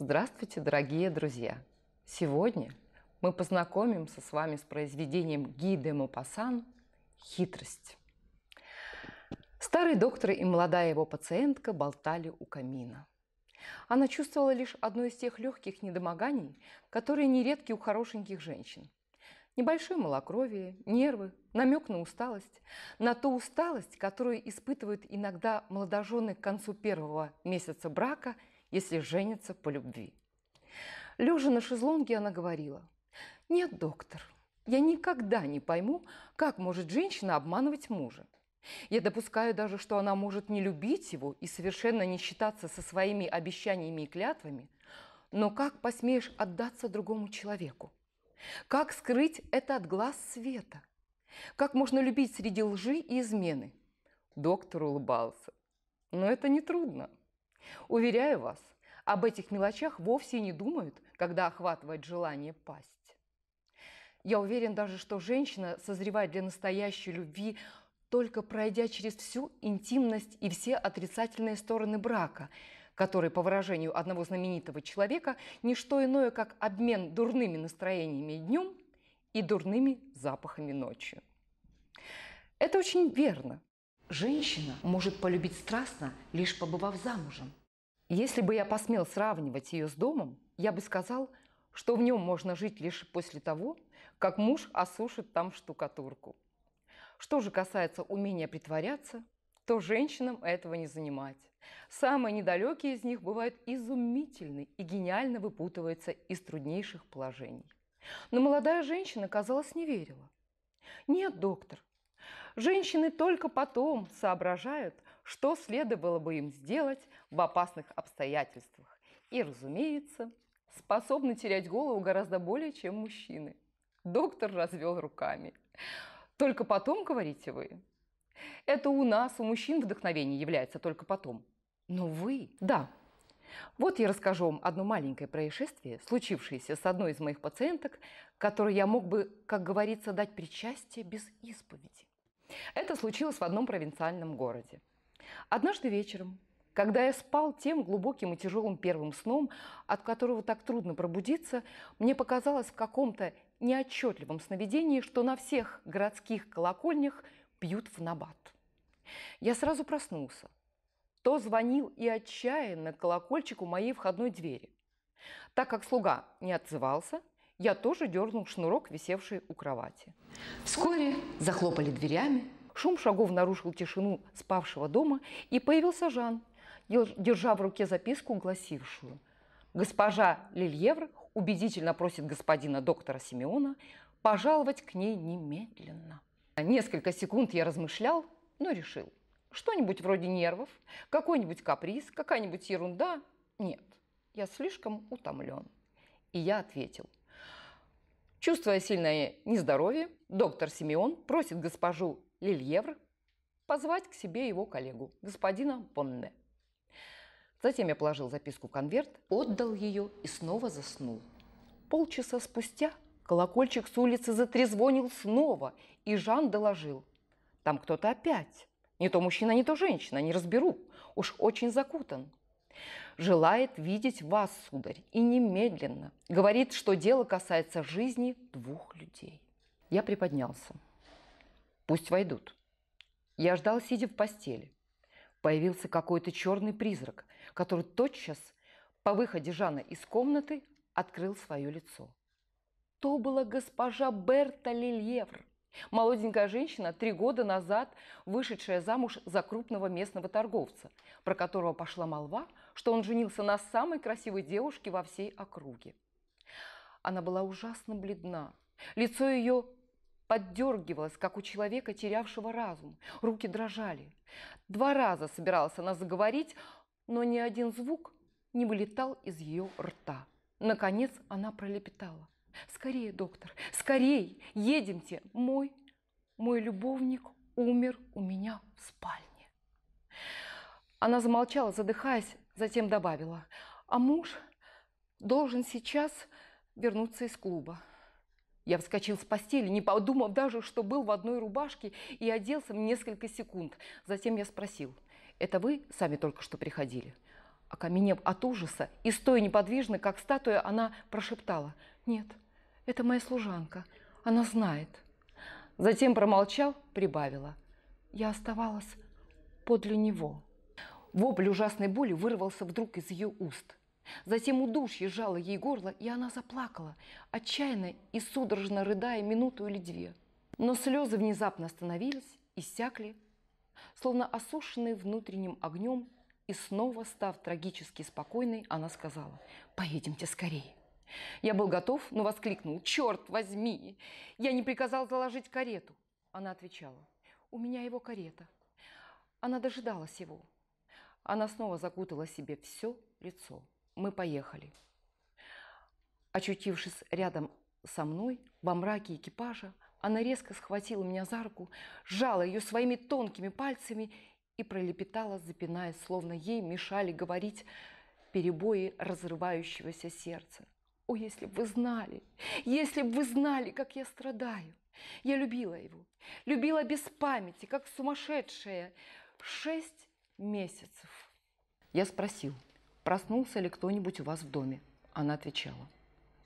Здравствуйте, дорогие друзья! Сегодня мы познакомимся с вами с произведением Ги де Мопассан «Хитрость». Старый доктор и молодая его пациентка болтали у камина. Она чувствовала лишь одно из тех легких недомоганий, которые нередки у хорошеньких женщин. Небольшое малокровие, нервы, намек на усталость. На ту усталость, которую испытывают иногда молодожены к концу первого месяца брака – если женятся по любви. Лежа на шезлонге, она говорила, «Нет, доктор, я никогда не пойму, как может женщина обманывать мужа. Я допускаю даже, что она может не любить его и совершенно не считаться со своими обещаниями и клятвами, но как посмеешь отдаться другому человеку? Как скрыть это от глаз света? Как можно любить среди лжи и измены? Доктор улыбался. Но это не трудно. Уверяю вас, об этих мелочах вовсе не думают, когда охватывает желание пасть. Я уверен даже, что женщина созревает для настоящей любви, только пройдя через всю интимность и все отрицательные стороны брака, который, по выражению одного знаменитого человека, не что иное, как обмен дурными настроениями днем и дурными запахами ночью. Это очень верно, Женщина может полюбить страстно, лишь побывав замужем. Если бы я посмел сравнивать ее с домом, я бы сказал, что в нем можно жить лишь после того, как муж осушит там штукатурку. Что же касается умения притворяться, то женщинам этого не занимать. Самые недалекие из них бывают изумительны и гениально выпутываются из труднейших положений. Но молодая женщина, казалось, не верила. «Нет, доктор, Женщины только потом соображают, что следовало бы им сделать в опасных обстоятельствах. И, разумеется, способны терять голову гораздо более, чем мужчины. Доктор развел руками. Только потом, говорите вы? Это у нас, у мужчин вдохновение является только потом. Но вы? Да. Вот я расскажу вам одно маленькое происшествие, случившееся с одной из моих пациенток, которой я мог бы, как говорится, дать причастие без исповеди. Это случилось в одном провинциальном городе. Однажды вечером, когда я спал тем глубоким и тяжелым первым сном, от которого так трудно пробудиться, мне показалось в каком-то неотчетливом сновидении, что на всех городских колокольнях пьют в набат. Я сразу проснулся. То звонил и отчаянно колокольчик у моей входной двери. Так как слуга не отзывался – я тоже дернул шнурок, висевший у кровати. Вскоре захлопали дверями. Шум шагов нарушил тишину спавшего дома, и появился Жан, держа в руке записку, гласившую «Госпожа Лильевр убедительно просит господина доктора Симеона пожаловать к ней немедленно». Несколько секунд я размышлял, но решил. Что-нибудь вроде нервов, какой-нибудь каприз, какая-нибудь ерунда. Нет, я слишком утомлен. И я ответил – Чувствуя сильное нездоровье, доктор Симеон просит госпожу Лильевр позвать к себе его коллегу, господина Понне. Затем я положил записку в конверт, отдал ее и снова заснул. Полчаса спустя колокольчик с улицы затрезвонил снова, и Жан доложил. Там кто-то опять. Не то мужчина, не то женщина, не разберу. Уж очень закутан желает видеть вас, сударь, и немедленно. Говорит, что дело касается жизни двух людей. Я приподнялся. Пусть войдут. Я ждал, сидя в постели. Появился какой-то черный призрак, который тотчас по выходе Жанна из комнаты открыл свое лицо. То была госпожа Берта Лильевр, молоденькая женщина, три года назад вышедшая замуж за крупного местного торговца, про которого пошла молва – что он женился на самой красивой девушке во всей округе. Она была ужасно бледна. Лицо ее поддергивалась, как у человека, терявшего разум. Руки дрожали. Два раза собиралась она заговорить, но ни один звук не вылетал из ее рта. Наконец она пролепетала. «Скорее, доктор, скорей, едемте! Мой, мой любовник умер у меня в спальне!» Она замолчала, задыхаясь, Затем добавила, а муж должен сейчас вернуться из клуба. Я вскочил с постели, не подумав даже, что был в одной рубашке и оделся в несколько секунд. Затем я спросил, это вы сами только что приходили? Окаменев от ужаса и стоя неподвижно, как статуя, она прошептала, нет, это моя служанка, она знает. Затем промолчал, прибавила, я оставалась подле него. Вопль ужасной боли вырвался вдруг из ее уст. Затем удушье сжало ей горло, и она заплакала, отчаянно и судорожно рыдая минуту или две. Но слезы внезапно остановились, иссякли, словно осушенные внутренним огнем, и снова, став трагически спокойной, она сказала «Поедемте скорее». Я был готов, но воскликнул «Черт возьми! Я не приказал заложить карету!» Она отвечала «У меня его карета». Она дожидалась его – она снова закутала себе все лицо. Мы поехали. Очутившись рядом со мной, во мраке экипажа, она резко схватила меня за руку, сжала ее своими тонкими пальцами и пролепетала, запинаясь, словно ей мешали говорить перебои разрывающегося сердца. «О, если бы вы знали! Если бы вы знали, как я страдаю! Я любила его, любила без памяти, как сумасшедшая. Шесть месяцев. Я спросил, проснулся ли кто-нибудь у вас в доме. Она отвечала,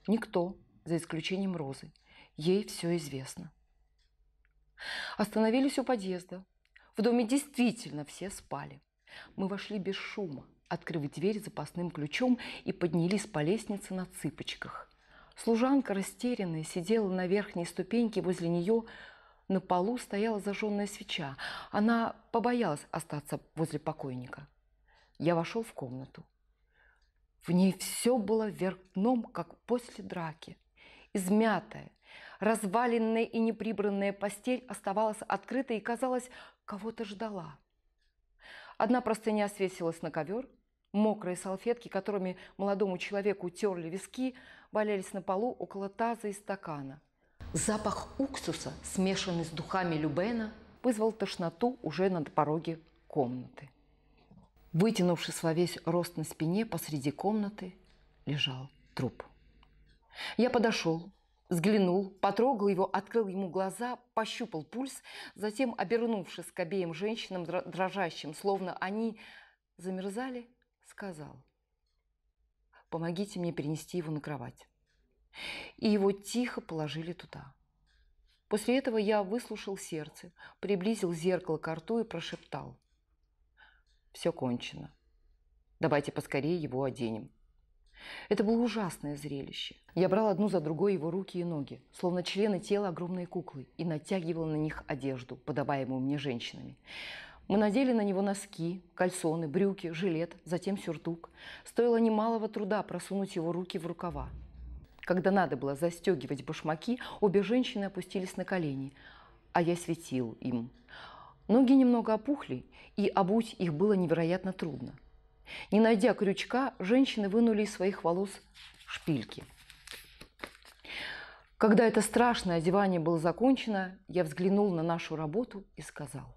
никто, за исключением Розы. Ей все известно. Остановились у подъезда. В доме действительно все спали. Мы вошли без шума, открыв дверь запасным ключом и поднялись по лестнице на цыпочках. Служанка, растерянная, сидела на верхней ступеньке возле нее, на полу стояла зажженная свеча. Она побоялась остаться возле покойника. Я вошел в комнату. В ней все было вверх дном, как после драки. Измятая, разваленная и неприбранная постель оставалась открытой и, казалось, кого-то ждала. Одна простыня свесилась на ковер, мокрые салфетки, которыми молодому человеку терли виски, валялись на полу около таза и стакана – Запах уксуса, смешанный с духами Любена, вызвал тошноту уже на пороге комнаты. Вытянувшись во весь рост на спине, посреди комнаты лежал труп. Я подошел, взглянул, потрогал его, открыл ему глаза, пощупал пульс, затем, обернувшись к обеим женщинам, дрожащим, словно они замерзали, сказал, «Помогите мне перенести его на кровать» и его тихо положили туда. После этого я выслушал сердце, приблизил зеркало к рту и прошептал. «Все кончено. Давайте поскорее его оденем». Это было ужасное зрелище. Я брал одну за другой его руки и ноги, словно члены тела огромной куклы, и натягивал на них одежду, подаваемую мне женщинами. Мы надели на него носки, кальсоны, брюки, жилет, затем сюртук. Стоило немалого труда просунуть его руки в рукава. Когда надо было застегивать башмаки, обе женщины опустились на колени, а я светил им. Ноги немного опухли, и обуть их было невероятно трудно. Не найдя крючка, женщины вынули из своих волос шпильки. Когда это страшное одевание было закончено, я взглянул на нашу работу и сказал,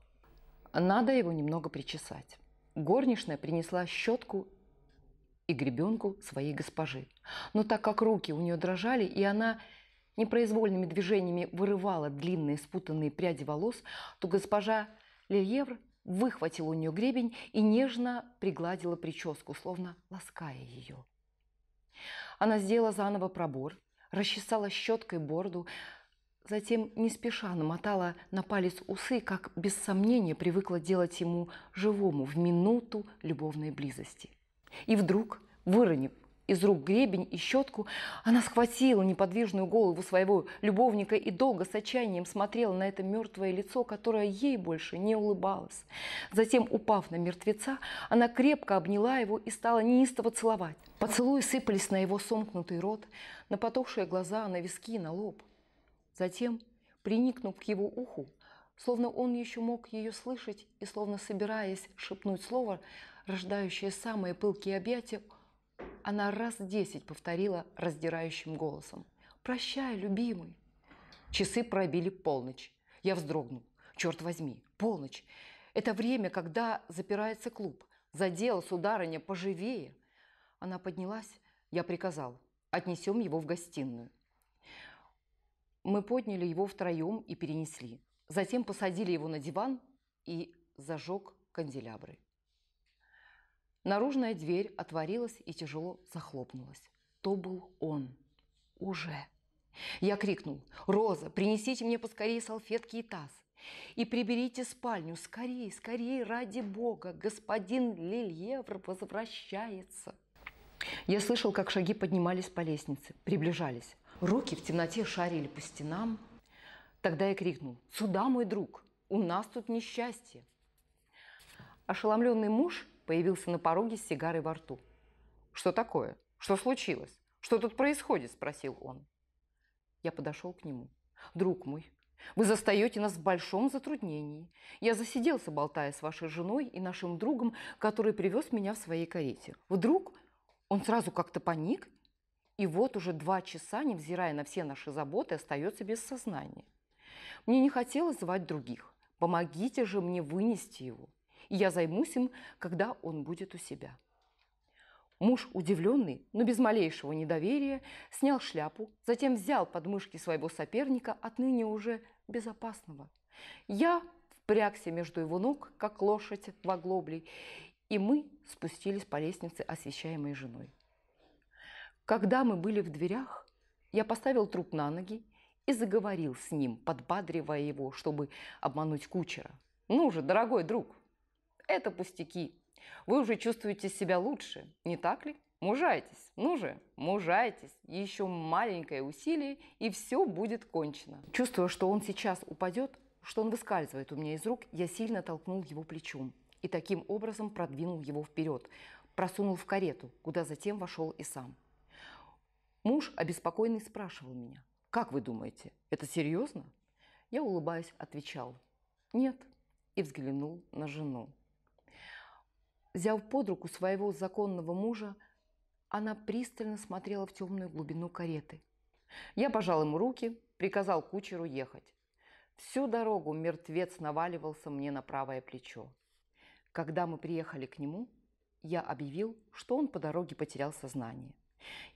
надо его немного причесать. Горничная принесла щетку и гребенку своей госпожи. Но так как руки у нее дрожали, и она непроизвольными движениями вырывала длинные спутанные пряди волос, то госпожа Лильевр выхватила у нее гребень и нежно пригладила прическу, словно лаская ее. Она сделала заново пробор, расчесала щеткой бороду, затем не спеша намотала на палец усы, как без сомнения привыкла делать ему живому в минуту любовной близости – и вдруг, выронив из рук гребень и щетку, она схватила неподвижную голову своего любовника и долго с отчаянием смотрела на это мертвое лицо, которое ей больше не улыбалось. Затем, упав на мертвеца, она крепко обняла его и стала неистово целовать. Поцелуи сыпались на его сомкнутый рот, на потухшие глаза, на виски, на лоб. Затем, приникнув к его уху, словно он еще мог ее слышать и словно собираясь шепнуть слово, рождающая самые пылкие объятия, она раз десять повторила раздирающим голосом. «Прощай, любимый!» Часы пробили полночь. Я вздрогнул. Черт возьми, полночь. Это время, когда запирается клуб. Задел дело, сударыня, поживее. Она поднялась. Я приказал. Отнесем его в гостиную. Мы подняли его втроем и перенесли. Затем посадили его на диван и зажег канделябры. Наружная дверь отворилась и тяжело захлопнулась. То был он. Уже. Я крикнул, «Роза, принесите мне поскорее салфетки и таз. И приберите спальню, скорее, скорее, ради бога, господин Лильевр возвращается». Я слышал, как шаги поднимались по лестнице, приближались. Руки в темноте шарили по стенам. Тогда я крикнул, «Сюда, мой друг, у нас тут несчастье». Ошеломленный муж появился на пороге с сигарой во рту. «Что такое? Что случилось? Что тут происходит?» – спросил он. Я подошел к нему. «Друг мой, вы застаете нас в большом затруднении. Я засиделся, болтая с вашей женой и нашим другом, который привез меня в своей карете. Вдруг он сразу как-то паник, и вот уже два часа, невзирая на все наши заботы, остается без сознания. Мне не хотелось звать других. Помогите же мне вынести его я займусь им, когда он будет у себя. Муж, удивленный, но без малейшего недоверия, снял шляпу, затем взял подмышки своего соперника, отныне уже безопасного. Я впрягся между его ног, как лошадь в оглобли, и мы спустились по лестнице, освещаемой женой. Когда мы были в дверях, я поставил труп на ноги и заговорил с ним, подбадривая его, чтобы обмануть кучера. «Ну же, дорогой друг, это пустяки. Вы уже чувствуете себя лучше, не так ли? Мужайтесь, ну же, мужайтесь, еще маленькое усилие и все будет кончено. Чувствуя, что он сейчас упадет, что он выскальзывает у меня из рук, я сильно толкнул его плечом и таким образом продвинул его вперед, просунул в карету, куда затем вошел и сам. Муж, обеспокоенный, спрашивал меня, «Как вы думаете, это серьезно?» Я, улыбаясь, отвечал, «Нет», и взглянул на жену. Взяв под руку своего законного мужа, она пристально смотрела в темную глубину кареты. Я пожал ему руки, приказал кучеру ехать. Всю дорогу мертвец наваливался мне на правое плечо. Когда мы приехали к нему, я объявил, что он по дороге потерял сознание.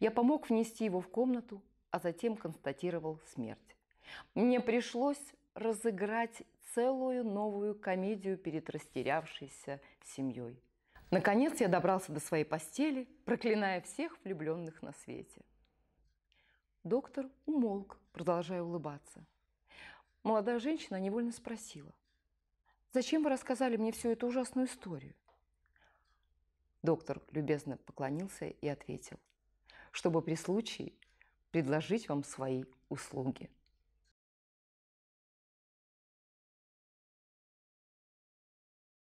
Я помог внести его в комнату, а затем констатировал смерть. Мне пришлось разыграть целую новую комедию перед растерявшейся семьей. Наконец я добрался до своей постели, проклиная всех влюбленных на свете. Доктор умолк, продолжая улыбаться. Молодая женщина невольно спросила. «Зачем вы рассказали мне всю эту ужасную историю?» Доктор любезно поклонился и ответил. «Чтобы при случае предложить вам свои услуги».